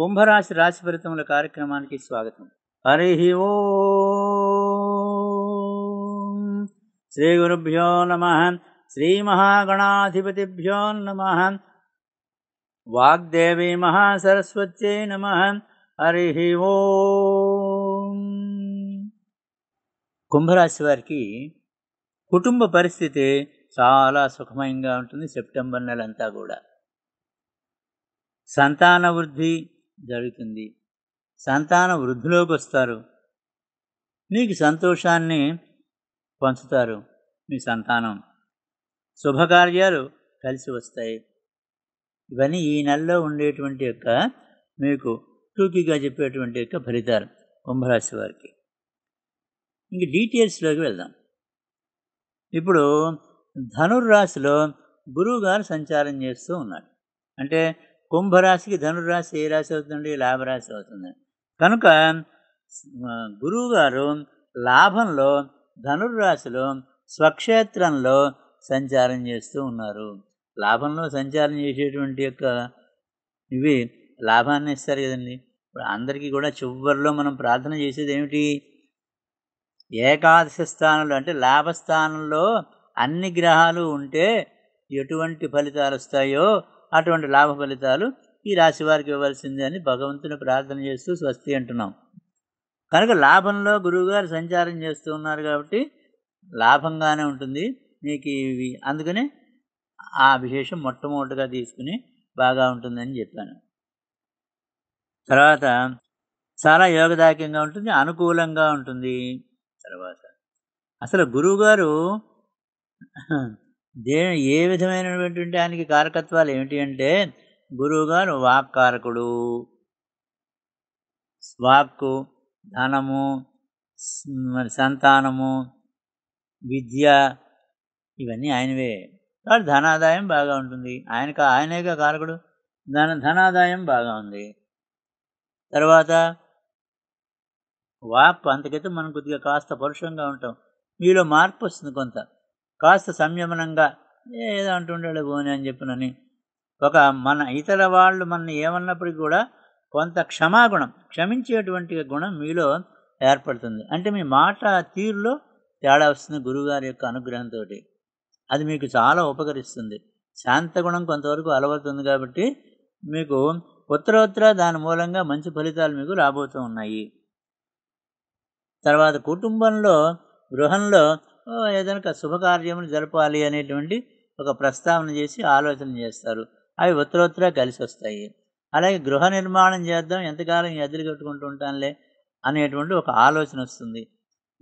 కుంభరాశి రాశి ఫలితముల కార్యక్రమానికి స్వాగతం హరి ఓ శ్రీ గురుభ్యో నమ శ్రీ మహాగణాధిపతిభ్యో నమ వాగ్దేవి మహాసరస్వత్యై నమ హరి ఓ కుంభరాశి వారికి కుటుంబ పరిస్థితి చాలా సుఖమయంగా ఉంటుంది సెప్టెంబర్ నెలంతా కూడా సంతాన వృద్ధి జరుగుతుంది సంతాన వృద్ధిలోకి వస్తారు మీకు సంతోషాన్ని పంచుతారు మీ సంతానం శుభకార్యాలు కలిసి వస్తాయి ఇవన్నీ ఈ నెలలో ఉండేటువంటి యొక్క మీకు టూకీగా చెప్పేటువంటి యొక్క ఫలితాలు కుంభరాశి వారికి ఇంక డీటెయిల్స్లోకి వెళ్దాం ఇప్పుడు ధనుర్రాశిలో గురువుగారు సంచారం చేస్తూ ఉన్నాడు అంటే కుంభరాశికి ధనురాశి ఏ రాశి అవుతుంది లాభరాశి అవుతుంది కనుక గురువుగారు లాభంలో ధనుర్రాశిలో స్వక్షేత్రంలో సంచారం చేస్తూ ఉన్నారు లాభంలో సంచారం చేసేటువంటి యొక్క ఇవి లాభాన్ని ఇస్తారు కదండి ఇప్పుడు అందరికీ కూడా చివరిలో మనం ప్రార్థన చేసేది ఏమిటి ఏకాదశ స్థానంలో అంటే లాభస్థానంలో అన్ని గ్రహాలు ఉంటే ఎటువంటి ఫలితాలు వస్తాయో అటువంటి లాభ ఫలితాలు ఈ రాశి వారికి ఇవ్వాల్సిందే అని భగవంతుని ప్రార్థన చేస్తూ స్వస్తి అంటున్నాం కనుక లాభంలో గురువుగారు సంచారం చేస్తూ ఉన్నారు కాబట్టి లాభంగానే ఉంటుంది నీకు ఇవి అందుకనే ఆ విశేషం మొట్టమొదటిగా తీసుకుని బాగా ఉంటుందని చెప్పాను తర్వాత చాలా యోగదాయకంగా ఉంటుంది అనుకూలంగా ఉంటుంది తర్వాత అసలు గురువుగారు దే ఏ విధమైనటువంటి ఆయనకి కారకత్వాలు ఏమిటి అంటే గురువుగారు వాక్కారకుడు వాక్కు ధనము మరి సంతానము విద్య ఇవన్నీ ఆయనవే కాబట్టి ధనాదాయం బాగా ఉంటుంది ఆయన ఆయనే కారకుడు ధన ధనాదాయం బాగా ఉంది తర్వాత వాప్ అంతకైతే మనం కొద్దిగా కాస్త పరుషంగా ఉంటాం మీలో మార్పు వస్తుంది కొంత కాస్త సంయమనంగా ఏదో అంటుండాడు పోని అని చెప్పినని ఒక మన ఇతర వాళ్ళు మన ఏమన్నప్పటికీ కూడా కొంత క్షమాగుణం క్షమించేటువంటి గుణం మీలో ఏర్పడుతుంది అంటే మీ మాట తీరులో తేడా వస్తుంది గురువుగారి యొక్క అనుగ్రహంతో అది మీకు చాలా ఉపకరిస్తుంది శాంతగుణం కొంతవరకు అలవడుతుంది కాబట్టి మీకు ఉత్తరోత్తర దాని మూలంగా మంచి ఫలితాలు మీకు రాబోతూ ఉన్నాయి తర్వాత కుటుంబంలో గృహంలో ఏదైనా శుభకార్యములు జరపాలి అనేటువంటి ఒక ప్రస్తావన చేసి ఆలోచన చేస్తారు అవి ఉత్తరత్తర కలిసి వస్తాయి అలాగే గృహ నిర్మాణం చేద్దాం ఎంతకాలం కట్టుకుంటూ ఉంటానులే అనేటువంటి ఒక ఆలోచన వస్తుంది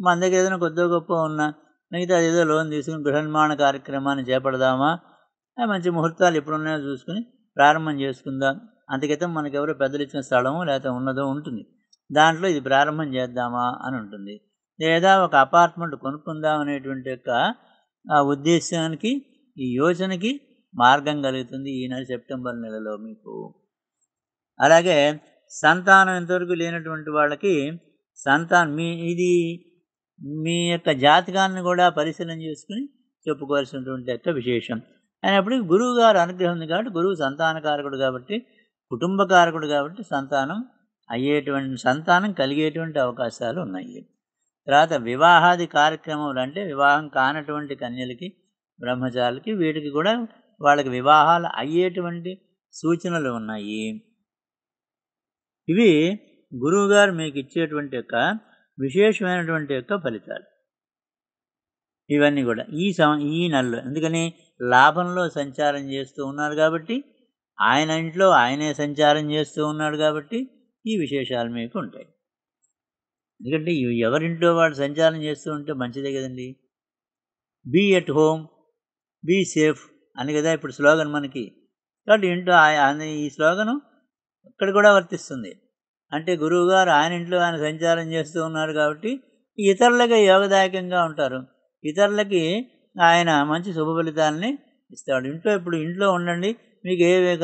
మన దగ్గర ఏదైనా కొద్దిగా గొప్ప ఉన్నా మిగతా ఏదో లోన్ తీసుకుని గృహ నిర్మాణ కార్యక్రమాన్ని చేపడదామా మంచి ముహూర్తాలు ఎప్పుడున్నాయో చూసుకుని ప్రారంభం చేసుకుందాం అంతకితం మనకెవరో పెద్దలు ఇచ్చిన స్థలము లేకపోతే ఉన్నదో ఉంటుంది దాంట్లో ఇది ప్రారంభం చేద్దామా అని ఉంటుంది లేదా ఒక అపార్ట్మెంట్ కొనుక్కుందాం అనేటువంటి యొక్క ఉద్దేశానికి ఈ యోచనకి మార్గం కలుగుతుంది ఈ నెల సెప్టెంబర్ నెలలో మీకు అలాగే సంతానం ఇంతవరకు లేనటువంటి వాళ్ళకి సంతానం మీ ఇది మీ యొక్క జాతకాన్ని కూడా పరిశీలన చేసుకుని చెప్పుకోవాల్సినటువంటి యొక్క విశేషం అయినప్పుడు గురువు గారు అనుగ్రహం ఉంది కాబట్టి గురువు సంతానకారకుడు కాబట్టి కుటుంబకారకుడు కాబట్టి సంతానం అయ్యేటువంటి సంతానం కలిగేటువంటి అవకాశాలు ఉన్నాయి తర్వాత వివాహాది కార్యక్రమములు అంటే వివాహం కానటువంటి కన్యలకి బ్రహ్మచారులకి వీటికి కూడా వాళ్ళకి వివాహాలు అయ్యేటువంటి సూచనలు ఉన్నాయి ఇవి గురువుగారు మీకు ఇచ్చేటువంటి యొక్క విశేషమైనటువంటి యొక్క ఫలితాలు ఇవన్నీ కూడా ఈ సమ ఈ నెలలో ఎందుకని లాభంలో సంచారం చేస్తూ ఉన్నారు కాబట్టి ఆయన ఇంట్లో ఆయనే సంచారం చేస్తూ ఉన్నాడు కాబట్టి ఈ విశేషాలు మీకు ఉంటాయి ఎందుకంటే ఎవరింట్లో వాడు సంచారం చేస్తూ ఉంటే మంచిదే కదండి be at home be safe అని కదా ఇప్పుడు స్లోగన్ మనకి కాబట్టి ఇంట్లో ఆయన ఈ స్లోగన్ ఇక్కడ కూడా వర్తిస్తుంది అంటే గురువు గారు ఆయన ఇంట్లో ఆయన సంచారం చేస్తూ ఉన్నారు కాబట్టి ఇతరులకి యోగదాయకంగా ఉంటారు ఇతరులకి ఆయన మంచి శుభ ఫలితాలని ఇస్తాడు ఇంట్లో ఇప్పుడు ఇంట్లో ఉండండి మీకు ఏ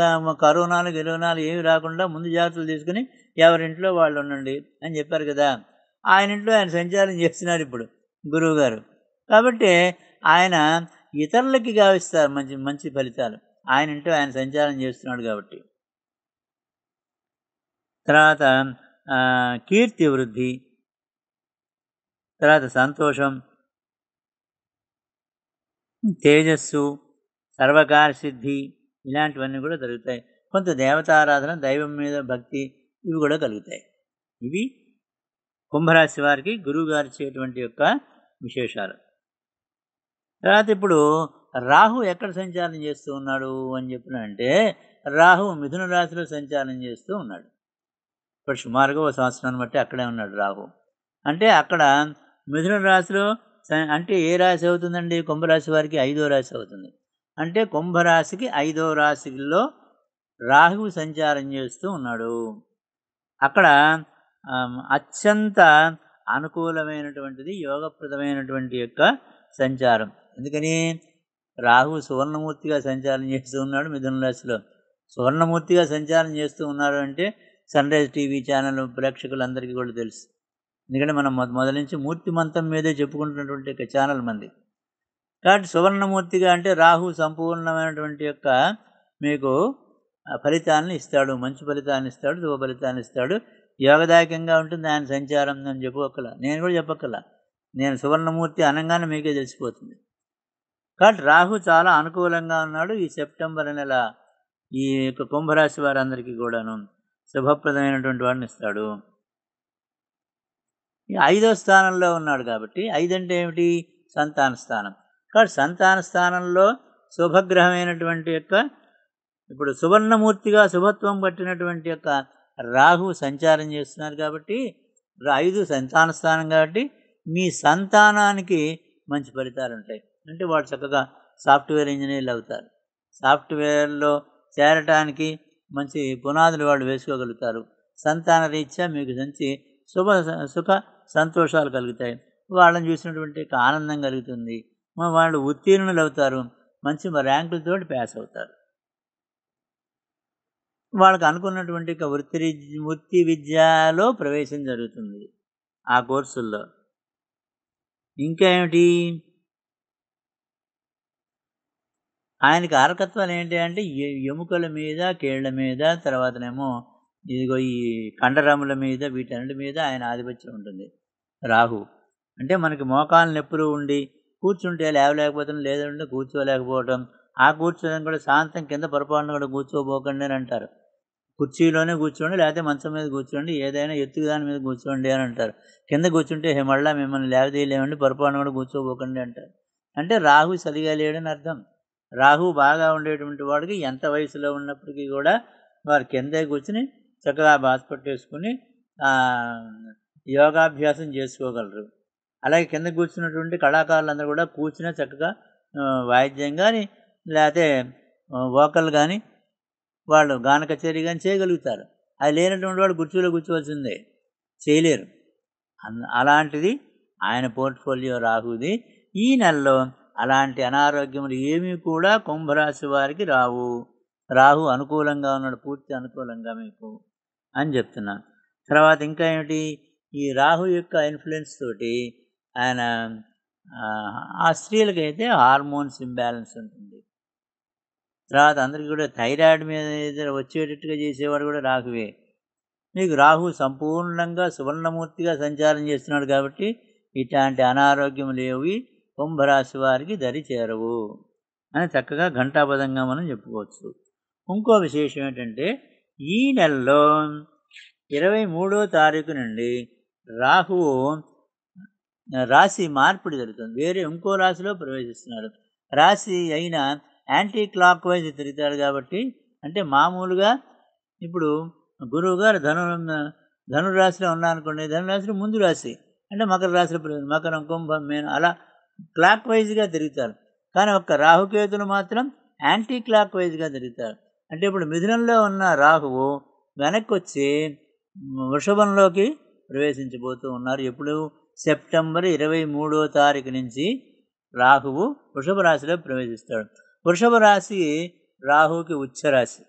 కరోనాలు గిరోనాలు ఏమి రాకుండా ముందు జాగ్రత్తలు తీసుకుని ఎవరింట్లో వాళ్ళు ఉండండి అని చెప్పారు కదా ఆయన ఇంట్లో ఆయన సంచారం చేస్తున్నారు ఇప్పుడు గురువు గారు కాబట్టి ఆయన ఇతరులకి గావిస్తారు మంచి మంచి ఫలితాలు ఆయన ఇంట్లో ఆయన సంచారం చేస్తున్నాడు కాబట్టి తర్వాత కీర్తి వృద్ధి తర్వాత సంతోషం తేజస్సు సర్వకార సిద్ధి ఇలాంటివన్నీ కూడా జరుగుతాయి కొంత దేవతారాధన దైవం మీద భక్తి ఇవి కూడా కలుగుతాయి ఇవి కుంభరాశి వారికి గురువు గారు యొక్క విశేషాలు తర్వాత ఇప్పుడు రాహు ఎక్కడ సంచారం చేస్తూ ఉన్నాడు అని చెప్పినంటే రాహు మిథున రాశిలో సంచారం చేస్తూ ఉన్నాడు ఇప్పుడు సుమారుగా ఒక సంవత్సరాన్ని బట్టి అక్కడే ఉన్నాడు రాహు అంటే అక్కడ మిథున రాశిలో అంటే ఏ రాశి అవుతుందండి కుంభరాశి వారికి ఐదో రాశి అవుతుంది అంటే కుంభరాశికి ఐదో రాశిలో రాహు సంచారం చేస్తూ ఉన్నాడు అక్కడ అత్యంత అనుకూలమైనటువంటిది యోగప్రదమైనటువంటి యొక్క సంచారం ఎందుకని రాహు సువర్ణమూర్తిగా సంచారం చేస్తూ ఉన్నాడు మిథున రాశిలో సువర్ణమూర్తిగా సంచారం చేస్తూ ఉన్నాడు అంటే సన్ రైజ్ టీవీ ఛానల్ ప్రేక్షకులందరికీ కూడా తెలుసు ఎందుకంటే మనం మొదల నుంచి మూర్తి మంతం మీదే చెప్పుకుంటున్నటువంటి యొక్క ఛానల్ మంది కాబట్టి సువర్ణమూర్తిగా అంటే రాహు సంపూర్ణమైనటువంటి యొక్క మీకు ఫలితాలను ఇస్తాడు మంచి ఫలితాన్ని ఇస్తాడు శుభ ఫలితాన్ని ఇస్తాడు యోగదాయకంగా ఉంటుంది ఆయన సంచారం అని చెప్పక్కల నేను కూడా చెప్పక్కల నేను సువర్ణమూర్తి అనగానే మీకే తెలిసిపోతుంది కాబట్టి రాహు చాలా అనుకూలంగా ఉన్నాడు ఈ సెప్టెంబర్ నెల ఈ యొక్క కుంభరాశి వారందరికీ కూడాను శుభప్రదమైనటువంటి వాడిని ఇస్తాడు ఐదో స్థానంలో ఉన్నాడు కాబట్టి ఐదంటే ఏమిటి సంతాన స్థానం కాబట్టి సంతాన స్థానంలో శుభగ్రహమైనటువంటి యొక్క ఇప్పుడు సువర్ణమూర్తిగా శుభత్వం పట్టినటువంటి యొక్క రాహువు సంచారం చేస్తున్నారు కాబట్టి ఐదు సంతాన స్థానం కాబట్టి మీ సంతానానికి మంచి ఫలితాలు ఉంటాయి అంటే వాడు చక్కగా సాఫ్ట్వేర్ ఇంజనీర్లు అవుతారు సాఫ్ట్వేర్లో చేరటానికి మంచి పునాదులు వాళ్ళు వేసుకోగలుగుతారు సంతాన రీత్యా మీకు మంచి శుభ సుఖ సంతోషాలు కలుగుతాయి వాళ్ళని చూసినటువంటి ఆనందం కలుగుతుంది వాళ్ళు ఉత్తీర్ణులు అవుతారు మంచి ర్యాంకులతో పాస్ అవుతారు వాళ్ళకి అనుకున్నటువంటి వృత్తి వృత్తి విద్యలో ప్రవేశం జరుగుతుంది ఆ కోర్సుల్లో ఇంకా ఏమిటి ఆయనకి అరకత్వాలు ఏంటి అంటే ఎముకల మీద కేళ్ల మీద తర్వాతనేమో ఇదిగో ఈ కండరాముల మీద వీటన్నిటి మీద ఆయన ఆధిపత్యం ఉంటుంది రాహు అంటే మనకి మోకాలు నెప్పులు ఉండి కూర్చుంటే లేవలేకపోతున్నాం లేదంటే కూర్చోలేకపోవటం ఆ కూర్చోదని కూడా శాంతం కింద పొరపాటున కూడా కూర్చోబోకండి అని అంటారు కుర్చీలోనే కూర్చోండి లేకపోతే మంచం మీద కూర్చోండి ఏదైనా ఎత్తుకు దాని మీద కూర్చోండి అని అంటారు కింద కూర్చుంటే మళ్ళీ మిమ్మల్ని లేవదీయలేమండి పొరపాటున కూడా కూర్చోబోకండి అంటారు అంటే రాహు సరిగా లేడని అర్థం రాహు బాగా ఉండేటువంటి వాడికి ఎంత వయసులో ఉన్నప్పటికీ కూడా వారు కిందే కూర్చుని చక్కగా పట్టేసుకుని యోగాభ్యాసం చేసుకోగలరు అలాగే కింద కూర్చున్నటువంటి కళాకారులందరూ కూడా కూర్చునే చక్కగా వాయిద్యం కానీ లేకపోతే వోకల్ కానీ వాళ్ళు గాన కచేరీ కానీ చేయగలుగుతారు అది లేనటువంటి వాడు గుర్చులో కూర్చోవలసిందే చేయలేరు అలాంటిది ఆయన పోర్ట్ఫోలియో రాహుది ఈ నెలలో అలాంటి అనారోగ్యములు ఏమీ కూడా కుంభరాశి వారికి రావు రాహు అనుకూలంగా ఉన్నాడు పూర్తి అనుకూలంగా మీకు అని చెప్తున్నాను తర్వాత ఇంకా ఏమిటి ఈ రాహు యొక్క ఇన్ఫ్లుయెన్స్ తోటి ఆయన ఆ స్త్రీలకైతే హార్మోన్స్ ఇంబ్యాలెన్స్ ఉంటుంది తర్వాత అందరికీ కూడా థైరాయిడ్ మీద వచ్చేటట్టుగా చేసేవాడు కూడా రాహువే మీకు రాహు సంపూర్ణంగా సువర్ణమూర్తిగా సంచారం చేస్తున్నాడు కాబట్టి ఇట్లాంటి అనారోగ్యం లేవి కుంభరాశి వారికి దరి చేరవు అని చక్కగా ఘంటాపదంగా మనం చెప్పుకోవచ్చు ఇంకో విశేషం ఏంటంటే ఈ నెలలో ఇరవై మూడో తారీఖు నుండి రాహువు రాశి మార్పిడి జరుగుతుంది వేరే ఇంకో రాశిలో ప్రవేశిస్తున్నాడు రాశి అయిన యాంటీ క్లాక్ వైజ్ తిరుగుతాడు కాబట్టి అంటే మామూలుగా ఇప్పుడు గురువు గారు ధను ధనురాశిలో ఉన్నారనుకోండి ధనురాశిలో ముందు రాశి అంటే మకర రాశిలో మకరం కుంభం మేను అలా క్లాక్ వైజ్గా తిరుగుతారు కానీ ఒక్క రాహుకేతులు మాత్రం యాంటీ క్లాక్ వైజ్గా తిరుగుతారు అంటే ఇప్పుడు మిథునంలో ఉన్న రాహువు వెనక్కి వచ్చి వృషభంలోకి ప్రవేశించబోతూ ఉన్నారు ఎప్పుడు సెప్టెంబర్ ఇరవై మూడో తారీఖు నుంచి రాహువు వృషభ రాశిలో ప్రవేశిస్తాడు వృషభ రాశి రాహుకి ఉచ్చరాశి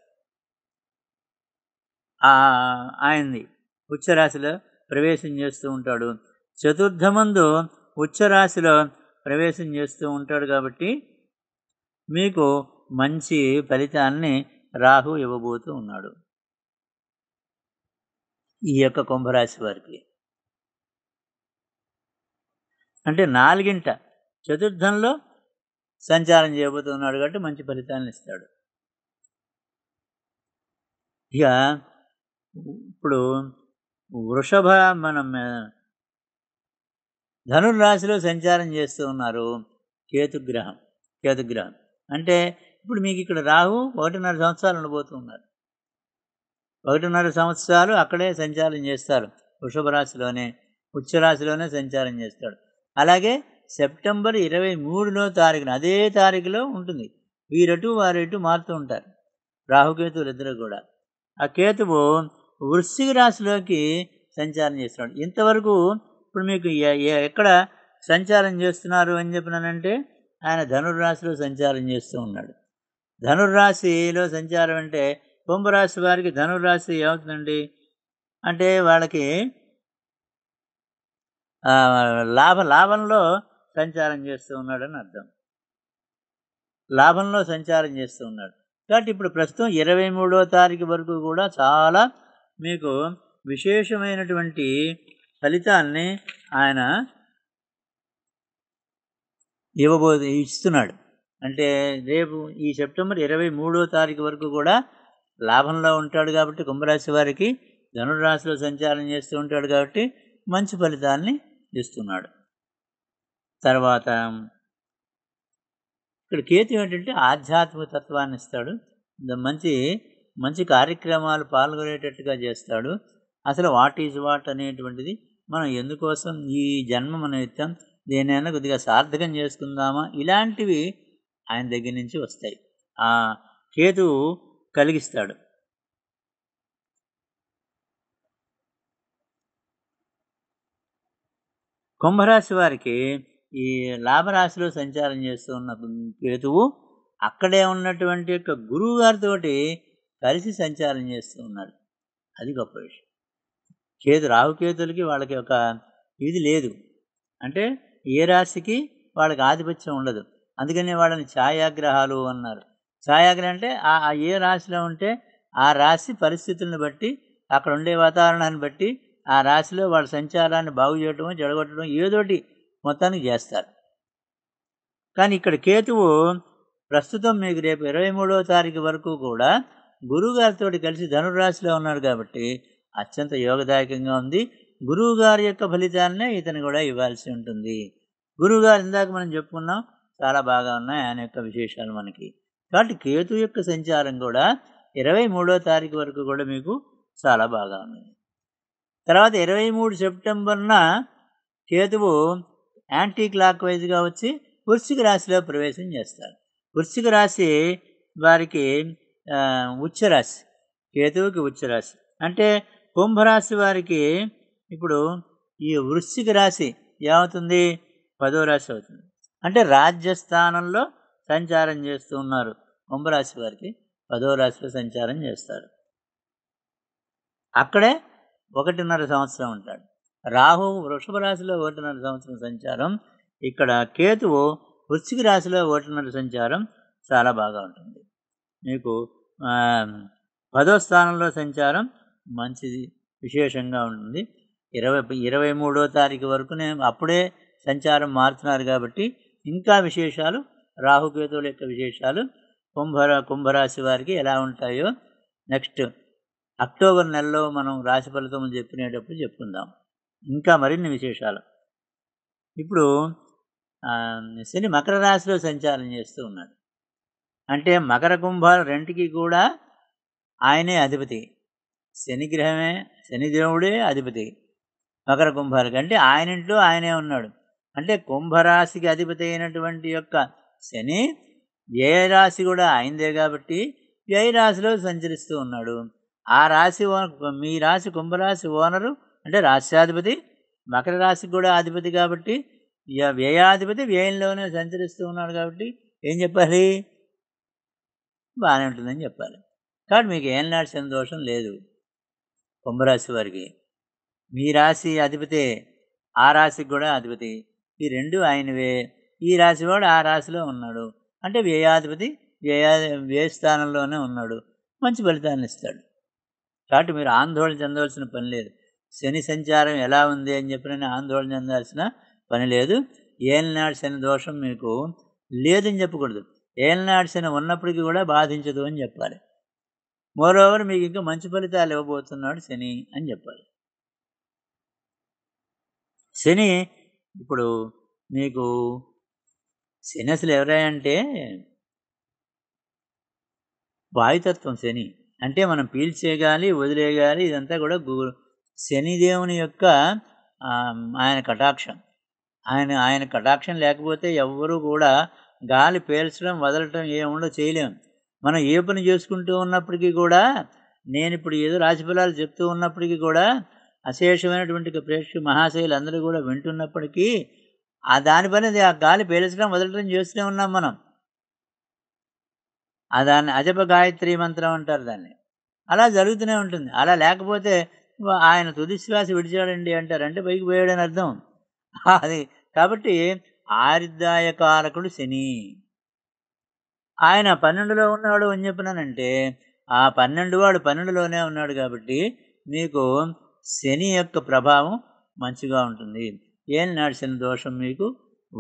ఆయనది ఉచ్చరాశిలో ప్రవేశం చేస్తూ ఉంటాడు చతుర్థమందు ఉచ్చరాశిలో ప్రవేశం చేస్తూ ఉంటాడు కాబట్టి మీకు మంచి ఫలితాన్ని రాహు ఇవ్వబోతూ ఉన్నాడు ఈ యొక్క కుంభరాశి వారికి అంటే నాలుగింట చతుర్థంలో సంచారం చేయబోతున్నాడు కాబట్టి మంచి ఫలితాలను ఇస్తాడు ఇక ఇప్పుడు వృషభ మనం ధనుర్రాశిలో సంచారం చేస్తూ ఉన్నారు కేతుగ్రహం కేతుగ్రహం అంటే ఇప్పుడు మీకు ఇక్కడ రాహు ఒకటిన్నర సంవత్సరాలు ఉండబోతున్నారు ఒకటిన్నర సంవత్సరాలు అక్కడే సంచారం చేస్తారు వృషభ రాశిలోనే ఉచ్చరాశిలోనే సంచారం చేస్తాడు అలాగే సెప్టెంబర్ ఇరవై మూడునో తారీఖున అదే తారీఖులో ఉంటుంది వీరటు వారటు మారుతూ ఉంటారు రాహుకేతువులు ఇద్దరు కూడా ఆ కేతువు వృశ్చిక రాశిలోకి సంచారం చేస్తున్నాడు ఇంతవరకు ఇప్పుడు మీకు ఎక్కడ సంచారం చేస్తున్నారు అని చెప్పినానంటే ఆయన ధనుర్రాశిలో సంచారం చేస్తూ ఉన్నాడు ధనుర్రాశిలో సంచారం అంటే కుంభరాశి వారికి ధనుర్రాశి ఏమవుతుందండి అంటే వాళ్ళకి లాభ లాభంలో సంచారం చేస్తూ ఉన్నాడని అర్థం లాభంలో సంచారం చేస్తూ ఉన్నాడు కాబట్టి ఇప్పుడు ప్రస్తుతం ఇరవై మూడో తారీఖు వరకు కూడా చాలా మీకు విశేషమైనటువంటి ఫలితాన్ని ఆయన ఇవ్వబో ఇస్తున్నాడు అంటే రేపు ఈ సెప్టెంబర్ ఇరవై మూడో తారీఖు వరకు కూడా లాభంలో ఉంటాడు కాబట్టి కుంభరాశి వారికి ధనురాశిలో సంచారం చేస్తూ ఉంటాడు కాబట్టి మంచి ఫలితాన్ని ఇస్తున్నాడు తర్వాత ఇక్కడ కేతు ఏంటంటే ఆధ్యాత్మిక తత్వాన్ని ఇస్తాడు మంచి మంచి కార్యక్రమాలు పాల్గొనేటట్టుగా చేస్తాడు అసలు వాట్ ఈజ్ వాట్ అనేటువంటిది మనం ఎందుకోసం ఈ జన్మ మన ఇస్తాం దేనైనా కొద్దిగా సార్థకం చేసుకుందామా ఇలాంటివి ఆయన దగ్గర నుంచి వస్తాయి ఆ కేతు కలిగిస్తాడు కుంభరాశి వారికి ఈ లాభరాశిలో సంచారం చేస్తూ ఉన్న కేతువు అక్కడే ఉన్నటువంటి యొక్క గురువు గారితోటి కలిసి సంచారం చేస్తూ ఉన్నాడు అది గొప్ప విషయం కేతు రాహుకేతులకి వాళ్ళకి ఒక ఇది లేదు అంటే ఏ రాశికి వాళ్ళకి ఆధిపత్యం ఉండదు అందుకని వాళ్ళని ఛాయాగ్రహాలు అన్నారు ఛాయాగ్రహం అంటే ఆ ఏ రాశిలో ఉంటే ఆ రాశి పరిస్థితులను బట్టి అక్కడ ఉండే వాతావరణాన్ని బట్టి ఆ రాశిలో వాళ్ళ సంచారాన్ని బాగు చేయటం జడగొట్టడం ఏదోటి మొత్తానికి చేస్తారు కానీ ఇక్కడ కేతువు ప్రస్తుతం మీకు రేపు ఇరవై మూడవ తారీఖు వరకు కూడా గురువుగారితో కలిసి ధనురాశిలో ఉన్నారు కాబట్టి అత్యంత యోగదాయకంగా ఉంది గురువుగారి యొక్క ఫలితాలనే ఇతను కూడా ఇవ్వాల్సి ఉంటుంది గురువుగారు ఇందాక మనం చెప్పుకున్నాం చాలా బాగా ఉన్నాయి ఆయన యొక్క విశేషాలు మనకి కాబట్టి కేతు యొక్క సంచారం కూడా ఇరవై మూడో తారీఖు వరకు కూడా మీకు చాలా బాగా ఉంది తర్వాత ఇరవై మూడు సెప్టెంబర్న కేతువు యాంటీ క్లాక్ వైజ్గా వచ్చి వృశ్చిక రాశిలో ప్రవేశం చేస్తారు వృశ్చిక రాశి వారికి ఉచ్చరాశి కేతువుకి ఉచ్చరాశి అంటే కుంభరాశి వారికి ఇప్పుడు ఈ వృశ్చిక రాశి ఏమవుతుంది పదో రాశి అవుతుంది అంటే రాజ్యస్థానంలో సంచారం చేస్తూ ఉన్నారు కుంభరాశి వారికి పదో రాశిలో సంచారం చేస్తారు అక్కడే ఒకటిన్నర సంవత్సరం ఉంటాడు రాహువు వృషభ రాశిలో ఒకటిన్నర సంవత్సరం సంచారం ఇక్కడ కేతువు వృశ్చిక రాశిలో ఒకటిన్నర సంచారం చాలా బాగా ఉంటుంది మీకు పదో స్థానంలో సంచారం మంచిది విశేషంగా ఉంటుంది ఇరవై ఇరవై మూడో తారీఖు వరకునే అప్పుడే సంచారం మారుతున్నారు కాబట్టి ఇంకా విశేషాలు రాహుకేతువుల యొక్క విశేషాలు కుంభర కుంభరాశి వారికి ఎలా ఉంటాయో నెక్స్ట్ అక్టోబర్ నెలలో మనం రాశి ఫలితం చెప్పుకునేటప్పుడు చెప్పుకుందాం ఇంకా మరిన్ని విశేషాలు ఇప్పుడు శని మకర రాశిలో సంచారం చేస్తూ ఉన్నాడు అంటే మకర కుంభాలు రెంటికి కూడా ఆయనే అధిపతి శనిగ్రహమే శనిదేవుడే అధిపతి మకర కుంభాలకి అంటే ఆయన ఇంట్లో ఆయనే ఉన్నాడు అంటే కుంభరాశికి అధిపతి అయినటువంటి యొక్క శని వ్యయ రాశి కూడా ఆయనదే కాబట్టి వ్యయ రాశిలో సంచరిస్తూ ఉన్నాడు ఆ రాశి మీ రాశి కుంభరాశి ఓనరు అంటే రాష్ట్రాధిపతి మకర రాశికి కూడా అధిపతి కాబట్టి వ్యయాధిపతి వ్యయంలోనే సంచరిస్తూ ఉన్నాడు కాబట్టి ఏం చెప్పాలి బాగానే ఉంటుందని చెప్పాలి కాబట్టి మీకు ఏం నాటి సంతోషం లేదు కుంభరాశి వారికి మీ రాశి అధిపతి ఆ రాశికి కూడా అధిపతి ఈ రెండు ఆయనవే ఈ రాశి కూడా ఆ రాశిలో ఉన్నాడు అంటే వ్యయాధిపతి వ్యయా వ్యయ స్థానంలోనే ఉన్నాడు మంచి ఫలితాన్ని ఇస్తాడు కాబట్టి మీరు ఆందోళన చెందవలసిన పని లేదు శని సంచారం ఎలా ఉంది అని చెప్పి నేను ఆందోళన చెందాల్సిన పని లేదు ఏలినాడు శని దోషం మీకు లేదని చెప్పకూడదు ఏలినాడు శని ఉన్నప్పటికీ కూడా బాధించదు అని చెప్పాలి మోరోవర్ మీకు ఇంకా మంచి ఫలితాలు ఇవ్వబోతున్నాడు శని అని చెప్పాలి శని ఇప్పుడు మీకు శని అసలు ఎవరంటే వాయుతత్వం శని అంటే మనం పీల్చేయాలి వదిలేయాలి ఇదంతా కూడా శనిదేవుని యొక్క ఆయన కటాక్షం ఆయన ఆయన కటాక్షం లేకపోతే ఎవ్వరూ కూడా గాలి పేల్చడం వదలటం ఏముండో చేయలేము మనం ఏ పని చేసుకుంటూ ఉన్నప్పటికీ కూడా నేను ఇప్పుడు ఏదో రాశిఫలాలు చెప్తూ ఉన్నప్పటికీ కూడా అశేషమైనటువంటి ప్రేక్షకు మహాశైలు అందరూ కూడా వింటున్నప్పటికీ ఆ దానిపైనది ఆ గాలి పేల్చడం వదలటం చేస్తూనే ఉన్నాం మనం ఆ దాన్ని అజప గాయత్రి మంత్రం అంటారు దాన్ని అలా జరుగుతూనే ఉంటుంది అలా లేకపోతే ఆయన తుది శ్వాస విడిచాడండి అంటారంటే పైకి పోయాడని అర్థం అది కాబట్టి ఆరిద్దాయకారకుడు శని ఆయన పన్నెండులో ఉన్నాడు అని చెప్పినానంటే ఆ పన్నెండు వాడు పన్నెండులోనే ఉన్నాడు కాబట్టి మీకు శని యొక్క ప్రభావం మంచిగా ఉంటుంది ఏలినాడు శని దోషం మీకు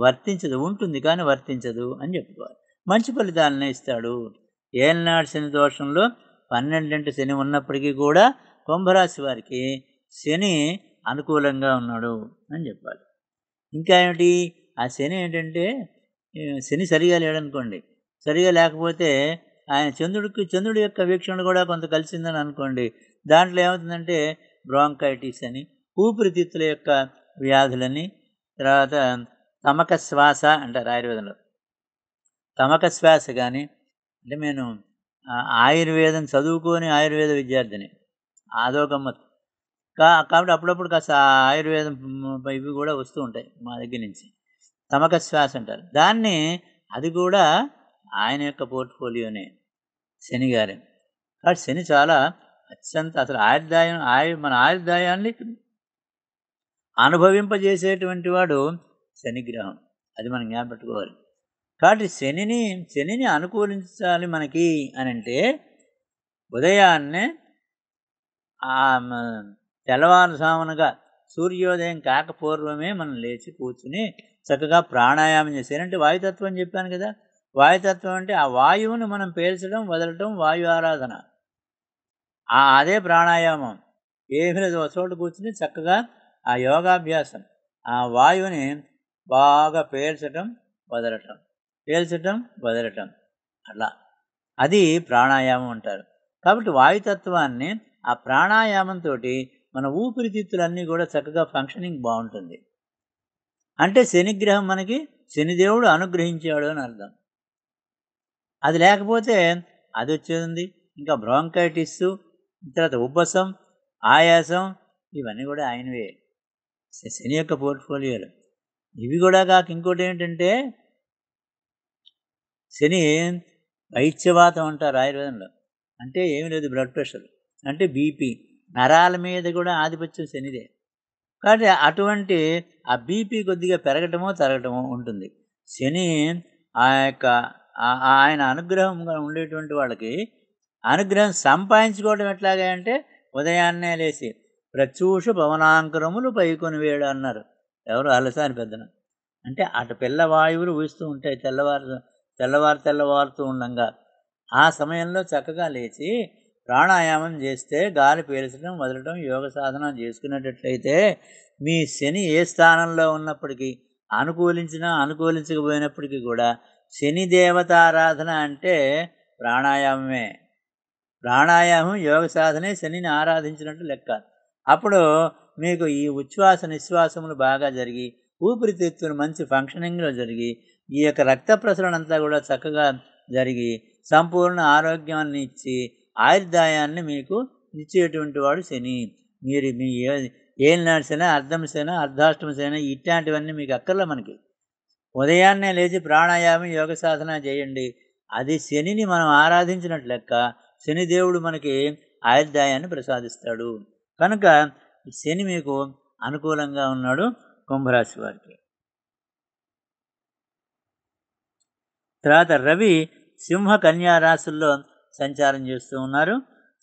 వర్తించదు ఉంటుంది కానీ వర్తించదు అని చెప్పుకోవాలి మంచి ఫలితాలనే ఇస్తాడు నాడు శని దోషంలో పన్నెండింటి శని ఉన్నప్పటికీ కూడా కుంభరాశి వారికి శని అనుకూలంగా ఉన్నాడు అని చెప్పాలి ఇంకా ఏమిటి ఆ శని ఏంటంటే శని సరిగా లేడనుకోండి సరిగా లేకపోతే ఆయన చంద్రుడికి చంద్రుడి యొక్క వీక్షణ కూడా కొంత కలిసిందని అనుకోండి దాంట్లో ఏమవుతుందంటే బ్రాంకైటిస్ అని ఊపిరితిత్తుల యొక్క వ్యాధులని తర్వాత తమక శ్వాస అంటారు ఆయుర్వేదంలో తమక శ్వాస కానీ అంటే నేను ఆయుర్వేదం చదువుకొని ఆయుర్వేద విద్యార్థిని అదో గమ్మత్ కా కాబట్టి అప్పుడప్పుడు కాస్త ఆయుర్వేదం ఇవి కూడా వస్తూ ఉంటాయి మా దగ్గర నుంచి తమక శ్వాస అంటారు దాన్ని అది కూడా ఆయన యొక్క పోర్ట్ఫోలియోనే శని గారే కాబట్టి శని చాలా అత్యంత అసలు ఆయుర్దాయం ఆయు మన ఆయుర్దాయాన్ని అనుభవింపజేసేటువంటి వాడు శనిగ్రహం అది మనం జ్ఞాపెట్టుకోవాలి కాబట్టి శనిని శనిని అనుకూలించాలి మనకి అని అంటే ఉదయాన్నే తెల్లవారుజామునగా సూర్యోదయం కాకపూర్వమే మనం లేచి కూర్చుని చక్కగా ప్రాణాయామం చేసి అంటే వాయుతత్వం చెప్పాను కదా వాయుతత్వం అంటే ఆ వాయువును మనం పేల్చడం వదలటం వాయు ఆరాధన ఆ అదే ప్రాణాయామం ఏమీ ఒక చోట కూర్చుని చక్కగా ఆ యోగాభ్యాసం ఆ వాయువుని బాగా పేల్చటం వదలటం పేల్చటం వదలటం అలా అది ప్రాణాయామం అంటారు కాబట్టి వాయుతత్వాన్ని ఆ ప్రాణాయామంతో మన ఊపిరితిత్తులన్నీ కూడా చక్కగా ఫంక్షనింగ్ బాగుంటుంది అంటే శనిగ్రహం మనకి శనిదేవుడు అనుగ్రహించాడు అని అర్థం అది లేకపోతే అది వచ్చేది ఇంకా బ్రాంకైటిస్ తర్వాత ఉబ్బసం ఆయాసం ఇవన్నీ కూడా ఆయనవే శని యొక్క పోర్ట్ఫోలియోలు ఇవి కూడా కాక ఇంకోటి ఏంటంటే శని వైద్యవాతం అంటారు ఆయుర్వేదంలో అంటే ఏమీ లేదు బ్లడ్ ప్రెషర్ అంటే బీపీ నరాల మీద కూడా ఆధిపత్యం శనిదే కాబట్టి అటువంటి ఆ బీపీ కొద్దిగా పెరగటమో తరగటమో ఉంటుంది శని ఆ యొక్క ఆయన అనుగ్రహంగా ఉండేటువంటి వాళ్ళకి అనుగ్రహం సంపాదించుకోవడం ఎట్లాగా అంటే ఉదయాన్నే లేచి ప్రత్యూష భవనాంకరములు పైకొని వేడు అన్నారు ఎవరు అలసాని పెద్దన అంటే అటు పిల్ల వాయువులు ఊస్తూ ఉంటాయి తెల్లవారు తెల్లవారు తెల్లవారుతూ ఉండగా ఆ సమయంలో చక్కగా లేచి ప్రాణాయామం చేస్తే గాలి పీల్చడం వదలడం యోగ సాధన చేసుకునేటట్లయితే మీ శని ఏ స్థానంలో ఉన్నప్పటికీ అనుకూలించినా అనుకూలించకపోయినప్పటికీ కూడా శని దేవతారాధన అంటే ప్రాణాయామమే ప్రాణాయామం యోగ సాధనే శనిని ఆరాధించినట్టు లెక్క అప్పుడు మీకు ఈ ఉచ్ఛ్వాస నిశ్వాసములు బాగా జరిగి ఊపిరితిత్తులు మంచి ఫంక్షనింగ్లో జరిగి ఈ యొక్క రక్త ప్రసరణ అంతా కూడా చక్కగా జరిగి సంపూర్ణ ఆరోగ్యాన్ని ఇచ్చి ఆయుర్దాయాన్ని మీకు ఇచ్చేటువంటి వాడు శని మీరు మీ ఏం నడిచినా అర్ధం సేన అర్ధాష్టమ ఇట్లాంటివన్నీ మీకు అక్కర్ల మనకి ఉదయాన్నే లేచి ప్రాణాయామం యోగ సాధన చేయండి అది శనిని మనం ఆరాధించినట్లు లెక్క శనిదేవుడు మనకి ఆయుర్దాయాన్ని ప్రసాదిస్తాడు కనుక శని మీకు అనుకూలంగా ఉన్నాడు కుంభరాశి వారికి తర్వాత రవి సింహ కన్యా రాశుల్లో సంచారం చేస్తూ ఉన్నారు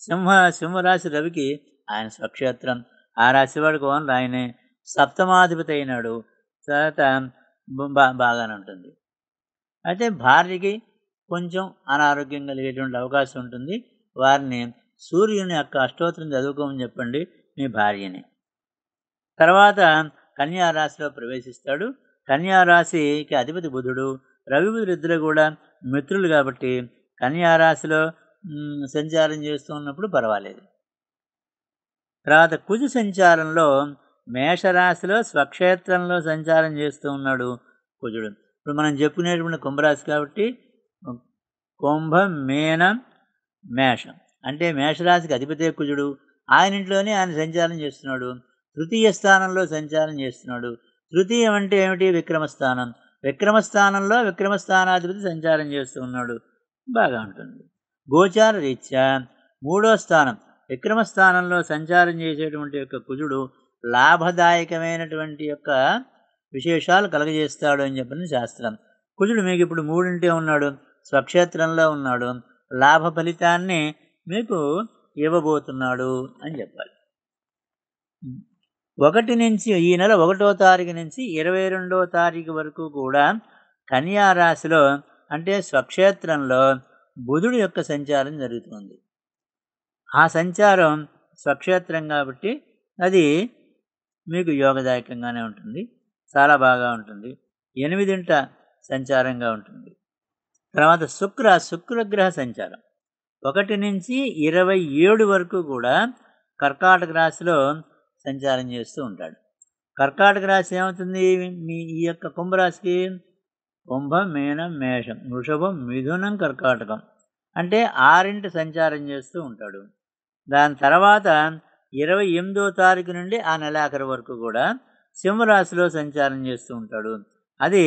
సింహ సింహరాశి రవికి ఆయన స్వక్షేత్రం ఆ రాశివాడికి ఓనర్ ఆయనే సప్తమాధిపతి అయినాడు తర్వాత బాగానే ఉంటుంది అయితే భార్యకి కొంచెం అనారోగ్యం కలిగేటువంటి అవకాశం ఉంటుంది వారిని సూర్యుని యొక్క అష్టోత్తరం చదువుకోమని చెప్పండి మీ భార్యని తర్వాత కన్యారాశిలో ప్రవేశిస్తాడు కన్యారాశికి అధిపతి బుధుడు రవి ఇద్దరు కూడా మిత్రులు కాబట్టి కన్యారాశిలో సంచారం చేస్తున్నప్పుడు పర్వాలేదు తర్వాత కుజు సంచారంలో మేషరాశిలో స్వక్షేత్రంలో సంచారం చేస్తూ ఉన్నాడు కుజుడు ఇప్పుడు మనం చెప్పుకునేటువంటి కుంభరాశి కాబట్టి కుంభం మేనం మేషం అంటే మేషరాశికి అధిపతి కుజుడు ఆయన ఇంట్లోనే ఆయన సంచారం చేస్తున్నాడు తృతీయ స్థానంలో సంచారం చేస్తున్నాడు తృతీయం అంటే ఏమిటి విక్రమస్థానం విక్రమస్థానంలో విక్రమస్థానాధిపతి సంచారం చేస్తూ ఉన్నాడు బాగా ఉంటుంది గోచార రీత్యా మూడో స్థానం విక్రమ స్థానంలో సంచారం చేసేటువంటి యొక్క కుజుడు లాభదాయకమైనటువంటి యొక్క విశేషాలు కలగజేస్తాడు అని చెప్పిన శాస్త్రం కుజుడు మీకు ఇప్పుడు మూడింటే ఉన్నాడు స్వక్షేత్రంలో ఉన్నాడు లాభ ఫలితాన్ని మీకు ఇవ్వబోతున్నాడు అని చెప్పాలి ఒకటి నుంచి ఈ నెల ఒకటో తారీఖు నుంచి ఇరవై రెండో తారీఖు వరకు కూడా కన్యారాశిలో అంటే స్వక్షేత్రంలో బుధుడి యొక్క సంచారం జరుగుతుంది ఆ సంచారం స్వక్షేత్రం కాబట్టి అది మీకు యోగదాయకంగానే ఉంటుంది చాలా బాగా ఉంటుంది ఎనిమిదింట సంచారంగా ఉంటుంది తర్వాత శుక్ర శుక్రగ్రహ సంచారం ఒకటి నుంచి ఇరవై ఏడు వరకు కూడా కర్కాటక రాశిలో సంచారం చేస్తూ ఉంటాడు కర్కాటక రాశి ఏమవుతుంది మీ ఈ యొక్క కుంభరాశికి కుంభం మీనం మేషం వృషభం మిథునం కర్కాటకం అంటే ఆరింటి సంచారం చేస్తూ ఉంటాడు దాని తర్వాత ఇరవై ఎనిమిదో తారీఖు నుండి ఆ నెలాఖరు వరకు కూడా సింహరాశిలో సంచారం చేస్తూ ఉంటాడు అది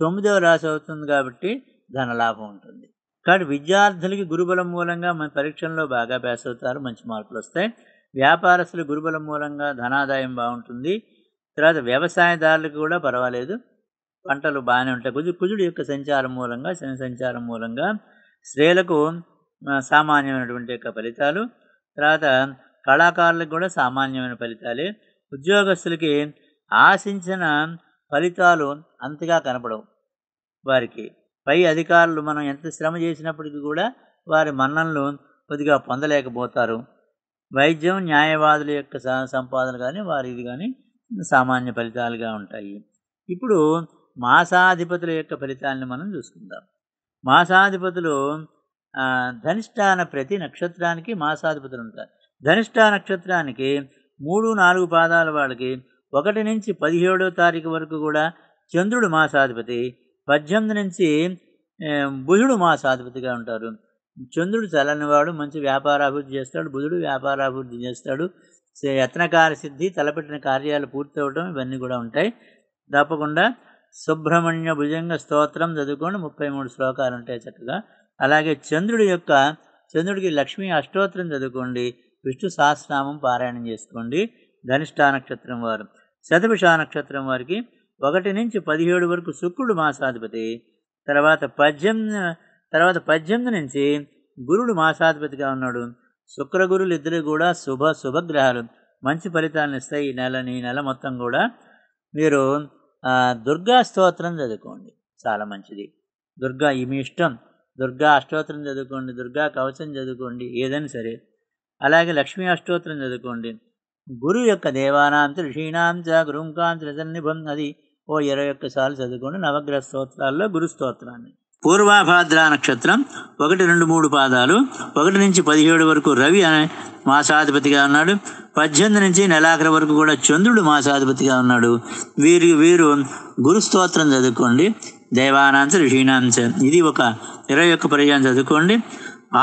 తొమ్మిదవ రాశి అవుతుంది కాబట్టి ధనలాభం ఉంటుంది కాబట్టి విద్యార్థులకి గురుబలం మూలంగా మన పరీక్షల్లో బాగా ప్యాస్ అవుతారు మంచి మార్కులు వస్తాయి వ్యాపారస్తులు గురుబలం మూలంగా ధనాదాయం బాగుంటుంది తర్వాత వ్యవసాయదారులకు కూడా పర్వాలేదు పంటలు బాగానే ఉంటాయి కుజు కుజుడు యొక్క సంచారం మూలంగా శని సంచారం మూలంగా స్త్రీలకు సామాన్యమైనటువంటి యొక్క ఫలితాలు తర్వాత కళాకారులకు కూడా సామాన్యమైన ఫలితాలే ఉద్యోగస్తులకి ఆశించిన ఫలితాలు అంతగా కనపడవు వారికి పై అధికారులు మనం ఎంత శ్రమ చేసినప్పటికీ కూడా వారి మన్ననలు కొద్దిగా పొందలేకపోతారు వైద్యం న్యాయవాదుల యొక్క సంపాదన కానీ వారి ఇది కానీ సామాన్య ఫలితాలుగా ఉంటాయి ఇప్పుడు మాసాధిపతుల యొక్క ఫలితాలను మనం చూసుకుందాం మాసాధిపతులు ధనిష్టాన ప్రతి నక్షత్రానికి మాసాధిపతులు ఉంటారు ధనిష్టా నక్షత్రానికి మూడు నాలుగు పాదాల వాళ్ళకి ఒకటి నుంచి పదిహేడో తారీఖు వరకు కూడా చంద్రుడు మాసాధిపతి పద్దెనిమిది నుంచి బుధుడు మాసాధిపతిగా ఉంటారు చంద్రుడు చలనివాడు మంచి వ్యాపారాభివృద్ధి చేస్తాడు బుధుడు వ్యాపారాభివృద్ధి చేస్తాడు యత్నకార సిద్ధి తలపెట్టిన కార్యాలు పూర్తవటం ఇవన్నీ కూడా ఉంటాయి తప్పకుండా సుబ్రహ్మణ్య భుజంగ స్తోత్రం చదువుకోండి ముప్పై మూడు శ్లోకాలు ఉంటాయి చక్కగా అలాగే చంద్రుడి యొక్క చంద్రుడికి లక్ష్మీ అష్టోత్రం చదువుకోండి విష్ణు సహస్రనామం పారాయణం చేసుకోండి ధనిష్టా నక్షత్రం వారు శతభిషా నక్షత్రం వారికి ఒకటి నుంచి పదిహేడు వరకు శుక్రుడు మాసాధిపతి తర్వాత పద్దెనిమిది తర్వాత పద్దెనిమిది నుంచి గురుడు మాసాధిపతిగా ఉన్నాడు శుక్రగురులు ఇద్దరు కూడా శుభ శుభగ్రహాలు మంచి ఫలితాలను ఇస్తాయి ఈ నెల నెల మొత్తం కూడా మీరు దుర్గా స్తోత్రం చదువుకోండి చాలా మంచిది దుర్గా మీ ఇష్టం దుర్గా అష్టోత్రం చదువుకోండి దుర్గా కవచం చదువుకోండి ఏదైనా సరే అలాగే లక్ష్మీ అష్టోత్రం చదువుకోండి గురువు యొక్క దేవానాం ఋషీణాం చ గురుంకాం త్రిసన్నిభం అది ఓ ఇరవై ఒక్కసార్లు చదువుకోండి నవగ్రహ స్తోత్రాల్లో గురు స్తోత్రాన్ని పూర్వాభాద్ర నక్షత్రం ఒకటి రెండు మూడు పాదాలు ఒకటి నుంచి పదిహేడు వరకు రవి అనే మాసాధిపతిగా ఉన్నాడు పద్దెనిమిది నుంచి నెలాఖర వరకు కూడా చంద్రుడు మాసాధిపతిగా ఉన్నాడు వీరి వీరు గురు స్తోత్రం చదువుకోండి దేవానాంశ ఋషీనాంశ ఇది ఒక ఇరవై యొక్క పర్యాయం చదువుకోండి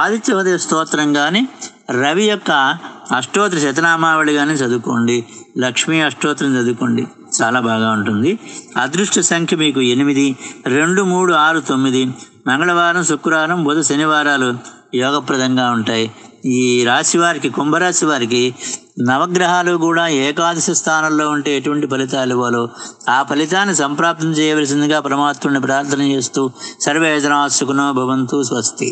ఆదిత్య ఉదయ స్తోత్రం కానీ రవి యొక్క అష్టోత్తర శతనామావళి కానీ చదువుకోండి లక్ష్మీ అష్టోత్తరం చదువుకోండి చాలా బాగా ఉంటుంది అదృష్ట సంఖ్య మీకు ఎనిమిది రెండు మూడు ఆరు తొమ్మిది మంగళవారం శుక్రవారం బుధ శనివారాలు యోగప్రదంగా ఉంటాయి ఈ రాశి వారికి కుంభరాశి వారికి నవగ్రహాలు కూడా ఏకాదశి స్థానంలో ఉంటే ఎటువంటి ఫలితాలు ఇవ్వాలో ఆ ఫలితాన్ని సంప్రాప్తం చేయవలసిందిగా పరమాత్ముడిని ప్రార్థన చేస్తూ సర్వేదనాసుకునో భవంతు స్వస్తి